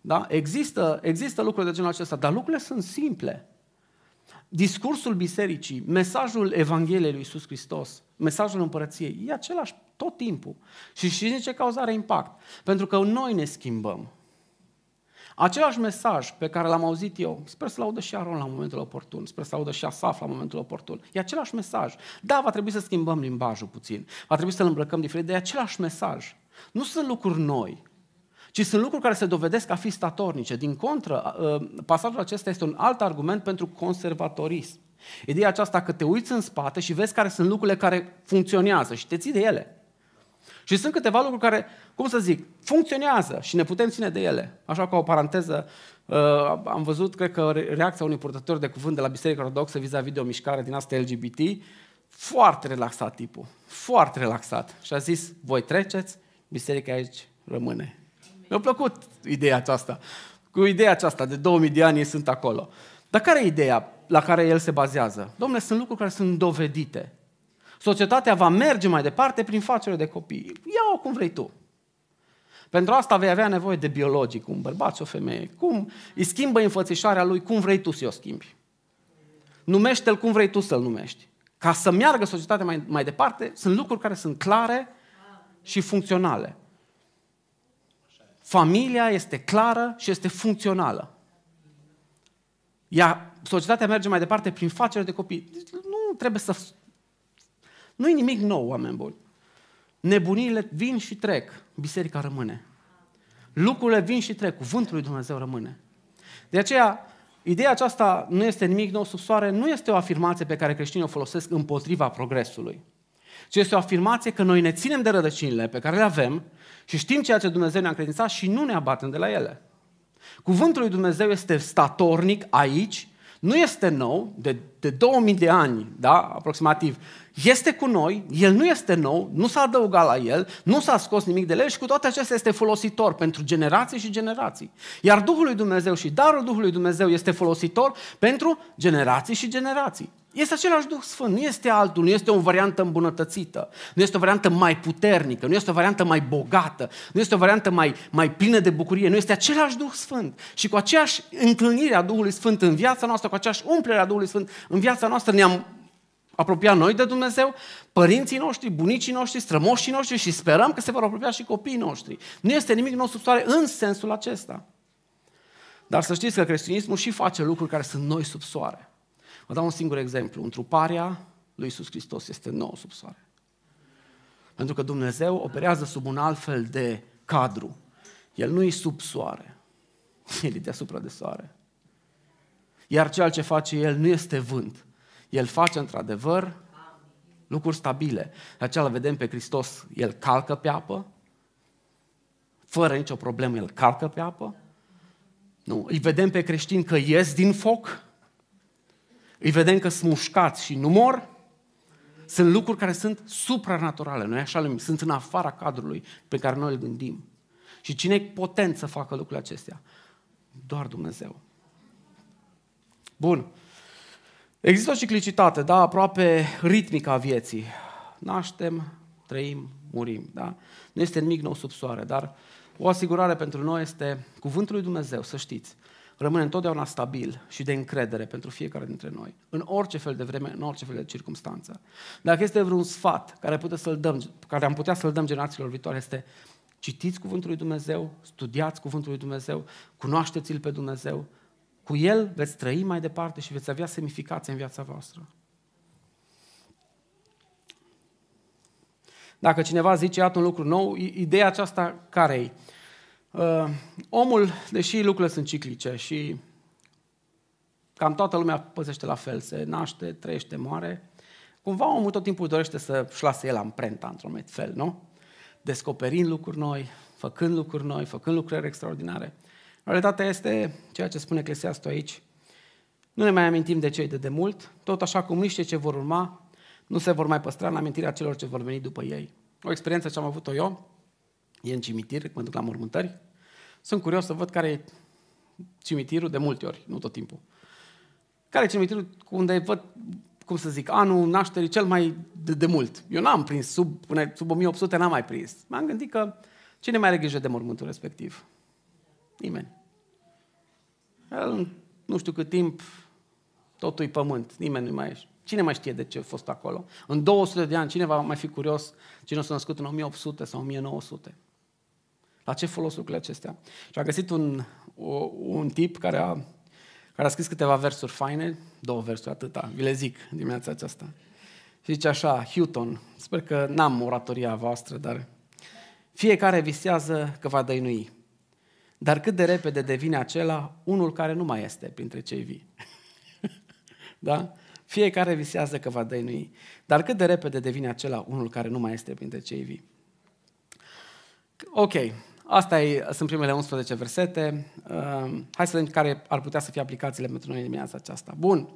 Da? Există, există lucruri de genul acesta, dar lucrurile sunt simple discursul bisericii, mesajul Evangheliei lui Iisus Hristos, mesajul împărăției, e același tot timpul. Și știți ce cauză are impact? Pentru că noi ne schimbăm. Același mesaj pe care l-am auzit eu, sper să-l audă și Aron la momentul oportun, sper să-l audă și Asaf la momentul oportun, e același mesaj. Da, va trebui să schimbăm limbajul puțin, va trebui să-l îmbrăcăm diferit, de același mesaj. Nu sunt lucruri noi, ci sunt lucruri care se dovedesc a fi statornice. Din contră, ă, pasajul acesta este un alt argument pentru conservatorism. Ideea aceasta că te uiți în spate și vezi care sunt lucrurile care funcționează și te ții de ele. Și sunt câteva lucruri care, cum să zic, funcționează și ne putem ține de ele. Așa ca o paranteză, ă, am văzut, cred că, reacția unui purtător de cuvânt de la Biserica Ortodoxă vis-a-vis de o mișcare din asta LGBT, foarte relaxat tipul, foarte relaxat. Și a zis, voi treceți, biserica aici rămâne. Mi-a plăcut ideea aceasta. Cu ideea aceasta de 2000 de ani ei sunt acolo. Dar care e ideea la care el se bazează? Domnule, sunt lucruri care sunt dovedite. Societatea va merge mai departe prin facere de copii. Ia-o cum vrei tu. Pentru asta vei avea nevoie de biologic, un bărbat și o femeie. Cum îi schimbă înfățișarea lui, cum vrei tu să o schimbi. Numește-l cum vrei tu să-l numești. Ca să meargă societatea mai, mai departe, sunt lucruri care sunt clare și funcționale. Familia este clară și este funcțională. Iar societatea merge mai departe prin facere de copii. Deci, nu trebuie să... nu e nimic nou, oameni buni. Nebunile vin și trec, biserica rămâne. Lucrurile vin și trec, cuvântul lui Dumnezeu rămâne. De aceea, ideea aceasta nu este nimic nou sub soare, nu este o afirmație pe care creștinii o folosesc împotriva progresului, ci este o afirmație că noi ne ținem de rădăcinile pe care le avem și știm ceea ce Dumnezeu ne-a credințat și nu ne abatem de la ele. Cuvântul lui Dumnezeu este statornic aici, nu este nou, de, de 2000 de ani, da, aproximativ. Este cu noi, el nu este nou, nu s-a adăugat la el, nu s-a scos nimic de el și cu toate acestea este folositor pentru generații și generații. Iar Duhul lui Dumnezeu și darul Duhului Dumnezeu este folositor pentru generații și generații. Este același Duh Sfânt, nu este altul, nu este o variantă îmbunătățită, nu este o variantă mai puternică, nu este o variantă mai bogată, nu este o variantă mai, mai plină de bucurie, nu este același Duh Sfânt. Și cu aceeași întâlnire a Duhului Sfânt în viața noastră, cu aceeași umplere a Duhului Sfânt în viața noastră, ne-am apropiat noi de Dumnezeu, părinții noștri, bunicii noștri, strămoșii noștri și sperăm că se vor apropia și copiii noștri. Nu este nimic nou sub soare în sensul acesta. Dar să știți că creștinismul și face lucruri care sunt noi sub soare. Vă dau un singur exemplu. Întruparea lui Iisus Hristos este nouă sub soare. Pentru că Dumnezeu operează sub un alt fel de cadru. El nu e sub soare, el e deasupra de soare. Iar ceea ce face el nu este vânt. El face într-adevăr lucruri stabile. De aceea vedem pe Hristos, el calcă pe apă, fără nicio problemă, el calcă pe apă. Nu, îi vedem pe creștini că ies din foc, îi vedem că sunt mușcați și nu mor. Sunt lucruri care sunt supranaturale. Noi așa le sunt în afara cadrului pe care noi îl gândim. Și cine e potent să facă lucrurile acestea? Doar Dumnezeu. Bun. Există o ciclicitate, da, aproape ritmică a vieții. Naștem, trăim, murim, da? Nu este nimic nou sub soare, dar o asigurare pentru noi este cuvântul lui Dumnezeu, să știți rămâne întotdeauna stabil și de încredere pentru fiecare dintre noi, în orice fel de vreme, în orice fel de circunstanță. Dacă este vreun sfat care, putea să-l dăm, care am putea să-l dăm generațiilor viitoare, este citiți Cuvântul lui Dumnezeu, studiați Cuvântul lui Dumnezeu, cunoașteți-L pe Dumnezeu, cu El veți trăi mai departe și veți avea semnificație în viața voastră. Dacă cineva zice, iată un lucru nou, ideea aceasta care e? Uh, omul, deși lucrurile sunt ciclice și cam toată lumea păzește la fel, se naște, trăiește, moare, cumva omul tot timpul dorește să-și lase el amprenta într-un fel, nu? Descoperind lucruri noi, făcând lucruri noi, făcând lucrări extraordinare. Realitatea este ceea ce spune Eclesiastul aici. Nu ne mai amintim de cei de demult, tot așa cum niște ce vor urma nu se vor mai păstra în amintirea celor ce vor veni după ei. O experiență ce am avut-o eu, e în cimitir, mă duc la mormântări, sunt curios să văd care e cimitirul de multe ori, nu tot timpul. Care e cimitirul unde văd, cum să zic, anul nașterii cel mai de, de mult. Eu n-am prins, sub, până sub 1800 n-am mai prins. M-am gândit că cine mai are grijă de mormântul respectiv? Nimeni. El, nu știu cât timp, totul e pământ, nimeni nu mai ești. Cine mai știe de ce a fost acolo? În 200 de ani, cine va mai fi curios cine s-a născut în 1800 sau 1900? La ce folos lucrurile acestea? Și a găsit un, o, un tip care a, care a scris câteva versuri faine, două versuri, atâta, vi le zic dimineața aceasta. Și zice așa, Houghton, sper că n-am oratoria voastră, dar fiecare visează că va dăinui. Dar cât de repede devine acela unul care nu mai este printre cei vii. da? Fiecare visează că va dăinui. Dar cât de repede devine acela unul care nu mai este printre cei vii. Ok, Asta e, sunt primele 11 versete. Uh, hai să vedem care ar putea să fie aplicațiile pentru noi dimineața aceasta. Bun.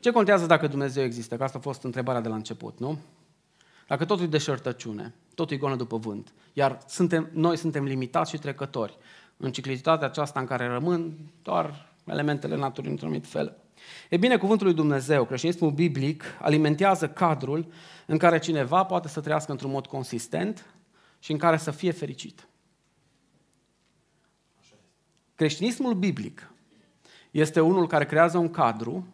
Ce contează dacă Dumnezeu există? Că asta a fost întrebarea de la început, nu? Dacă totul e deșertăciune, totul e gonă după vânt, iar suntem, noi suntem limitați și trecători în ciclicitatea aceasta în care rămân doar elementele naturii într-un anumit fel. E bine, cuvântul lui Dumnezeu, creștinismul biblic, alimentează cadrul în care cineva poate să trăiască într-un mod consistent și în care să fie fericit. Creștinismul biblic este unul care creează un cadru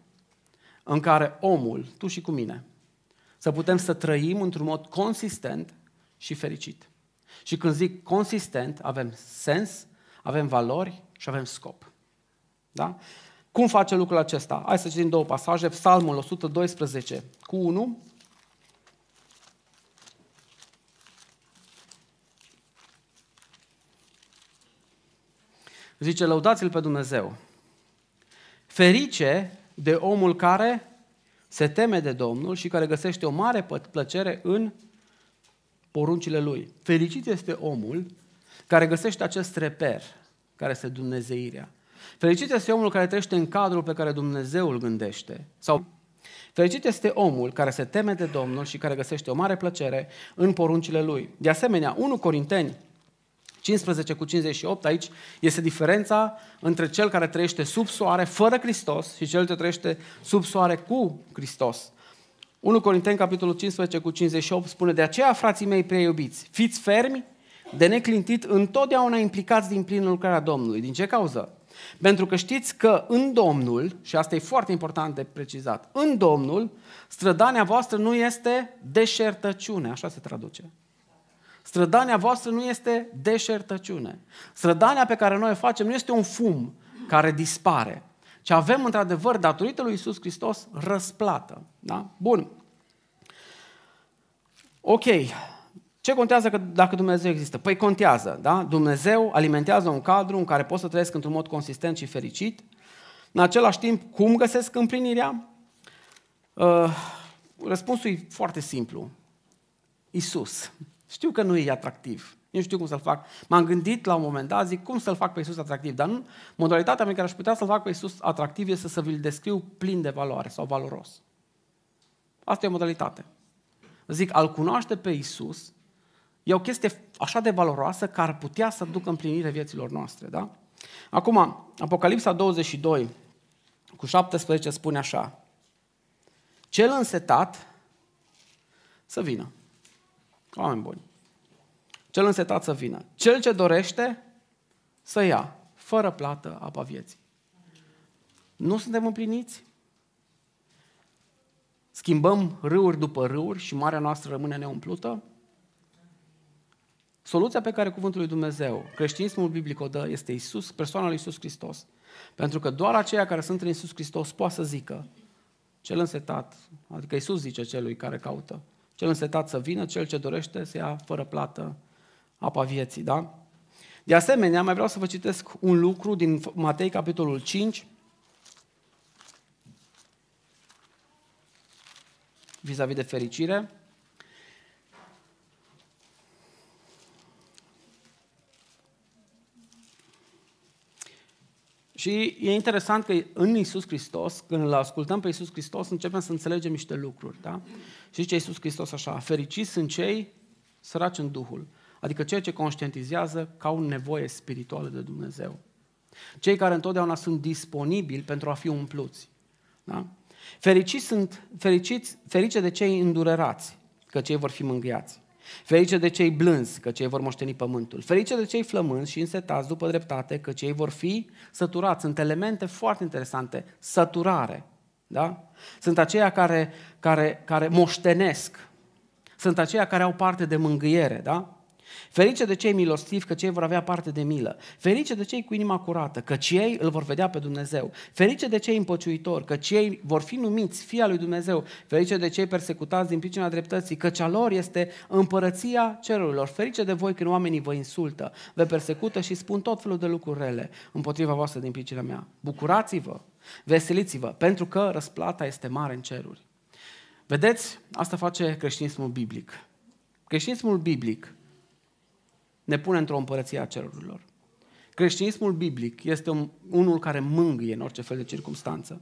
în care omul, tu și cu mine, să putem să trăim într-un mod consistent și fericit. Și când zic consistent, avem sens, avem valori și avem scop. Da? Cum face lucrul acesta? Hai să citim două pasaje. Psalmul 112 cu 1 Zice, lăudați-l pe Dumnezeu. Ferice de omul care se teme de Domnul și care găsește o mare plăcere în poruncile lui. Fericit este omul care găsește acest reper, care este Dumnezeirea. Fericit este omul care trăiește în cadrul pe care Dumnezeu îl gândește. Sau Fericit este omul care se teme de Domnul și care găsește o mare plăcere în poruncile lui. De asemenea, 1 Corinteni 15 cu 58, aici este diferența între cel care trăiește sub soare fără Hristos și cel ce trăiește sub soare cu Hristos. 1 Corinteni, capitolul 15 cu 58, spune De aceea, frații mei preiubiți, fiți fermi, de neclintit, întotdeauna implicați din plin lucrarea Domnului. Din ce cauză? Pentru că știți că în Domnul, și asta e foarte important de precizat, în Domnul, strădania voastră nu este deșertăciune, așa se traduce. Strădania voastră nu este deșertăciune. Strădania pe care noi o facem nu este un fum care dispare, ci avem într-adevăr, datorită lui Isus Hristos, răsplată. Da? Bun. Ok. Ce contează că dacă Dumnezeu există? Păi contează, da? Dumnezeu alimentează un cadru în care pot să trăiesc într-un mod consistent și fericit. În același timp, cum găsesc împlinirea? Uh, răspunsul e foarte simplu. Isus. Știu că nu e atractiv. Nu știu cum să-l fac. M-am gândit la un moment dat, zic, cum să-l fac pe Iisus atractiv? Dar nu, modalitatea mea care aș putea să-l fac pe Iisus atractiv este să vi-l descriu plin de valoare sau valoros. Asta e o modalitate. Zic, al cunoaște pe Iisus e o chestie așa de valoroasă că ar putea să ducă împlinire vieților noastre, da? Acum, Apocalipsa 22, cu 17 spune așa, cel însetat să vină. Oameni buni. Cel însetat să vină. Cel ce dorește să ia, fără plată, apa vieții. Nu suntem împliniți? Schimbăm râuri după râuri și marea noastră rămâne neumplută? Soluția pe care cuvântul lui Dumnezeu, creștinismul biblic o dă, este Isus, persoana lui Isus Hristos. Pentru că doar aceia care sunt în Isus Hristos poate să zică, cel însetat, adică Isus zice celui care caută, cel însetat să vină, cel ce dorește să ia fără plată apa vieții, da? De asemenea, mai vreau să vă citesc un lucru din Matei, capitolul 5, vis-a-vis de fericire. Și e interesant că în Isus Hristos, când îl ascultăm pe Isus Hristos, începem să înțelegem niște lucruri. Da? Și zice Isus Hristos așa, fericiți sunt cei săraci în Duhul, adică cei ce conștientizează că au nevoie spirituală de Dumnezeu. Cei care întotdeauna sunt disponibili pentru a fi umpluți. Da? Fericiți sunt, fericiți, ferice de cei îndurerați, că cei vor fi mângâiați. Ferice de cei blânzi, că cei vor moșteni pământul. Ferice de cei flămânzi și însetați după dreptate, că cei vor fi săturați. Sunt elemente foarte interesante. Săturare. Da? Sunt aceia care, care, care moștenesc. Sunt aceia care au parte de mângâiere. Da? Ferice de cei milostivi, că cei vor avea parte de milă. Ferice de cei cu inima curată, că ei îl vor vedea pe Dumnezeu. Ferice de cei împăciuitori, că ei vor fi numiți fia lui Dumnezeu. Ferice de cei persecutați din pricina dreptății, că cea lor este împărăția cerurilor. Ferice de voi când oamenii vă insultă, vă persecută și spun tot felul de lucruri rele împotriva voastră din pricina mea. Bucurați-vă, veseliți-vă, pentru că răsplata este mare în ceruri. Vedeți, asta face creștinismul biblic. Creștinismul biblic ne pune într-o împărăție a cerurilor. Creștinismul biblic este unul care mângâie în orice fel de circunstanță.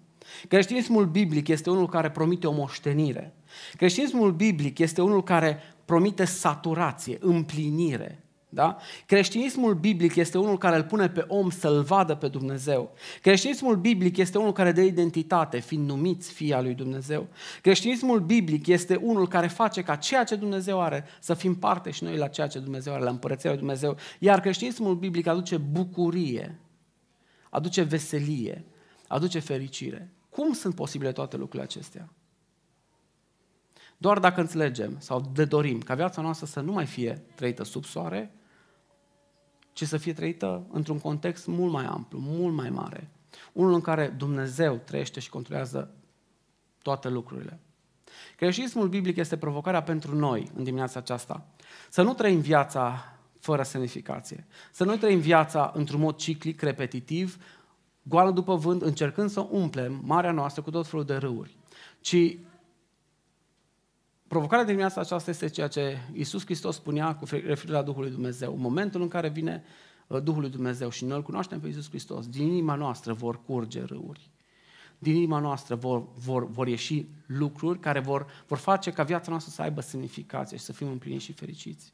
Creștinismul biblic este unul care promite o moștenire. Creștinismul biblic este unul care promite saturație, împlinire, da? Creștinismul biblic este unul care îl pune pe om să-l vadă pe Dumnezeu. Creștinismul biblic este unul care dă identitate, fiind numiți fii al lui Dumnezeu. Creștinismul biblic este unul care face ca ceea ce Dumnezeu are să fim parte și noi la ceea ce Dumnezeu are, la împărăția lui Dumnezeu. Iar creștinismul biblic aduce bucurie, aduce veselie, aduce fericire. Cum sunt posibile toate lucrurile acestea? Doar dacă înțelegem sau de dorim ca viața noastră să nu mai fie trăită sub soare, ci să fie trăită într-un context mult mai amplu, mult mai mare. Unul în care Dumnezeu trăiește și controlează toate lucrurile. Creștinismul biblic este provocarea pentru noi în dimineața aceasta. Să nu trăim viața fără semnificație. Să nu trăim viața într-un mod ciclic, repetitiv, goală după vânt, încercând să umplem marea noastră cu tot felul de râuri. Ci provocarea dimineața aceasta este ceea ce Iisus Hristos spunea cu referire la Duhul lui Dumnezeu. În momentul în care vine uh, Duhul lui Dumnezeu și noi îl cunoaștem pe Iisus Hristos, din inima noastră vor curge râuri. Din inima noastră vor, vor, vor ieși lucruri care vor, vor face ca viața noastră să aibă semnificație și să fim împliniți și fericiți.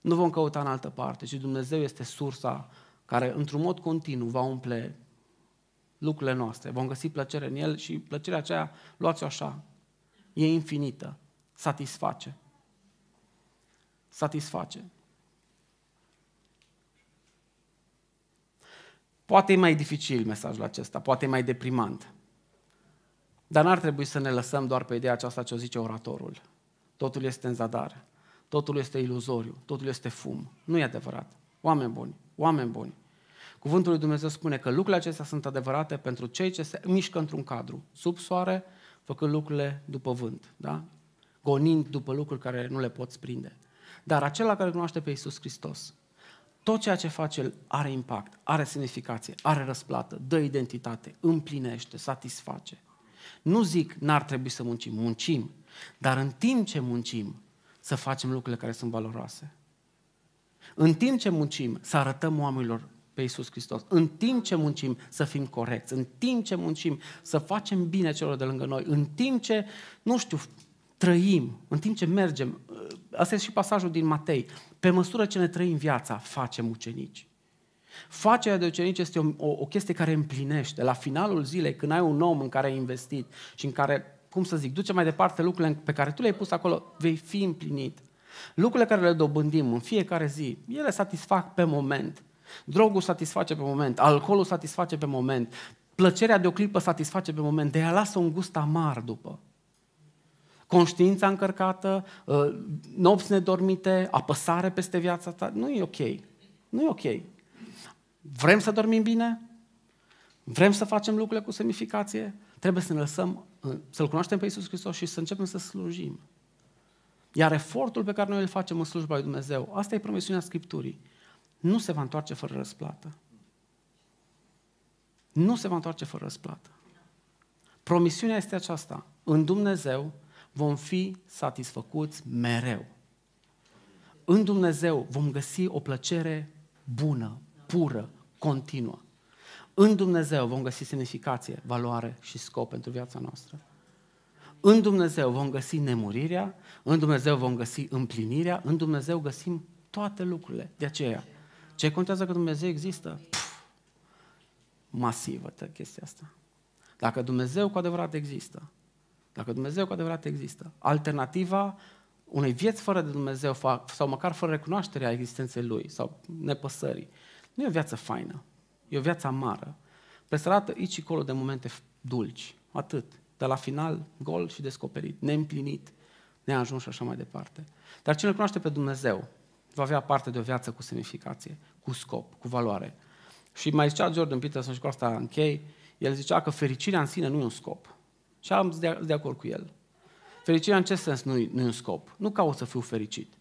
Nu vom căuta în altă parte, ci Dumnezeu este sursa care, într-un mod continuu, va umple lucrurile noastre. Vom găsi plăcere în El și plăcerea aceea, luați-o așa, e infinită, satisface. Satisface. Poate e mai dificil mesajul acesta, poate e mai deprimant. Dar n-ar trebui să ne lăsăm doar pe ideea aceasta ce o zice oratorul. Totul este în zadar, totul este iluzoriu, totul este fum. Nu e adevărat. Oameni buni, oameni buni. Cuvântul lui Dumnezeu spune că lucrurile acestea sunt adevărate pentru cei ce se mișcă într-un cadru, sub soare, făcând lucrurile după vânt, da? gonind după lucruri care nu le poți prinde. Dar acela care cunoaște pe Iisus Hristos, tot ceea ce face el are impact, are semnificație, are răsplată, dă identitate, împlinește, satisface. Nu zic n-ar trebui să muncim, muncim, dar în timp ce muncim, să facem lucrurile care sunt valoroase. În timp ce muncim, să arătăm oamenilor pe Iisus Hristos. În timp ce muncim să fim corecți, în timp ce muncim să facem bine celor de lângă noi, în timp ce, nu știu, trăim, în timp ce mergem, ă, asta este și pasajul din Matei, pe măsură ce ne trăim viața, facem ucenici. Facerea de ucenici este o, o, o chestie care împlinește. La finalul zilei, când ai un om în care ai investit și în care, cum să zic, duce mai departe lucrurile pe care tu le-ai pus acolo, vei fi împlinit. Lucrurile care le dobândim în fiecare zi, ele satisfac pe moment, Drogul satisface pe moment, alcoolul satisface pe moment, plăcerea de o clipă satisface pe moment, de ea lasă un gust amar după. Conștiința încărcată, ă, nopți nedormite, apăsare peste viața ta, nu e ok. Nu e ok. Vrem să dormim bine? Vrem să facem lucrurile cu semnificație? Trebuie să ne lăsăm, ă, să-L cunoaștem pe Iisus Hristos și să începem să slujim. Iar efortul pe care noi îl facem în slujba lui Dumnezeu, asta e promisiunea Scripturii nu se va întoarce fără răsplată. Nu se va întoarce fără răsplată. Promisiunea este aceasta. În Dumnezeu vom fi satisfăcuți mereu. În Dumnezeu vom găsi o plăcere bună, pură, continuă. În Dumnezeu vom găsi semnificație, valoare și scop pentru viața noastră. În Dumnezeu vom găsi nemurirea, în Dumnezeu vom găsi împlinirea, în Dumnezeu găsim toate lucrurile. De aceea, ce contează că Dumnezeu există? Puh, masivă chestia asta. Dacă Dumnezeu cu adevărat există, dacă Dumnezeu cu adevărat există, alternativa unei vieți fără de Dumnezeu sau măcar fără recunoașterea existenței Lui sau nepăsării, nu e o viață faină, e o viață amară, presărată aici și acolo de momente dulci, atât, dar la final gol și descoperit, neîmplinit, neajuns și așa mai departe. Dar cine cunoaște pe Dumnezeu, va avea parte de o viață cu semnificație, cu scop, cu valoare. Și mai zicea Jordan Peterson și cu asta închei, el zicea că fericirea în sine nu e un scop. Și am de, de acord cu el. Fericirea în ce sens nu e, un scop? Nu o să fiu fericit,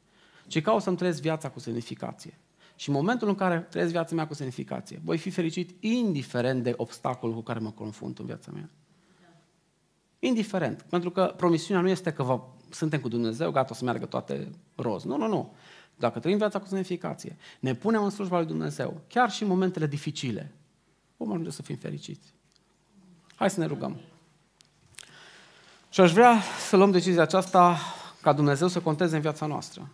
ci o să-mi trăiesc viața cu semnificație. Și în momentul în care trăiesc viața mea cu semnificație, voi fi fericit indiferent de obstacolul cu care mă confrunt în viața mea. Indiferent. Pentru că promisiunea nu este că vă, suntem cu Dumnezeu, gata, o să meargă toate roz. Nu, nu, nu. Dacă trăim viața cu semnificație, ne punem în slujba lui Dumnezeu, chiar și în momentele dificile, vom ajunge să fim fericiți. Hai să ne rugăm. Și aș vrea să luăm decizia aceasta ca Dumnezeu să conteze în viața noastră.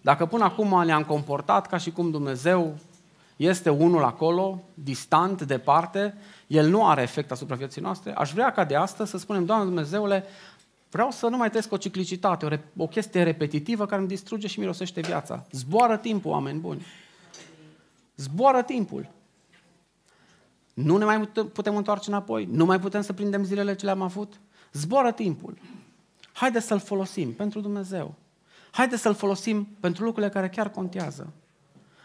Dacă până acum ne-am comportat ca și cum Dumnezeu este unul acolo, distant, departe, El nu are efect asupra vieții noastre, aș vrea ca de astăzi să spunem, Doamne Dumnezeule, Vreau să nu mai trăiesc o ciclicitate, o, re- o chestie repetitivă care îmi distruge și mirosește viața. Zboară timpul, oameni buni. Zboară timpul. Nu ne mai putem întoarce înapoi, nu mai putem să prindem zilele ce le-am avut. Zboară timpul. Haideți să-l folosim pentru Dumnezeu. Haideți să-l folosim pentru lucrurile care chiar contează.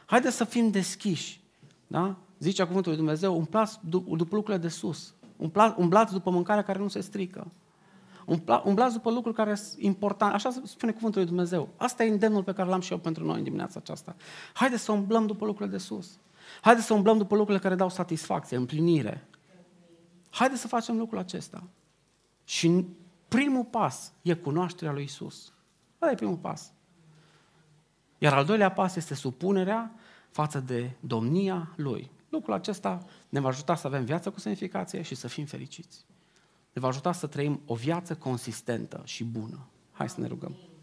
Haideți să fim deschiși. Da? Zice cuvântul lui Dumnezeu, umplați după lucrurile de sus. Umblați după mâncarea care nu se strică umblați după lucruri care sunt importante. Așa spune cuvântul lui Dumnezeu. Asta e îndemnul pe care l-am și eu pentru noi în dimineața aceasta. Haideți să umblăm după lucrurile de sus. Haideți să umblăm după lucrurile care dau satisfacție, împlinire. Haideți să facem lucrul acesta. Și primul pas e cunoașterea lui Isus. Ăla e primul pas. Iar al doilea pas este supunerea față de domnia Lui. Lucrul acesta ne va ajuta să avem viață cu semnificație și să fim fericiți ne va ajuta să trăim o viață consistentă și bună. Hai să ne rugăm.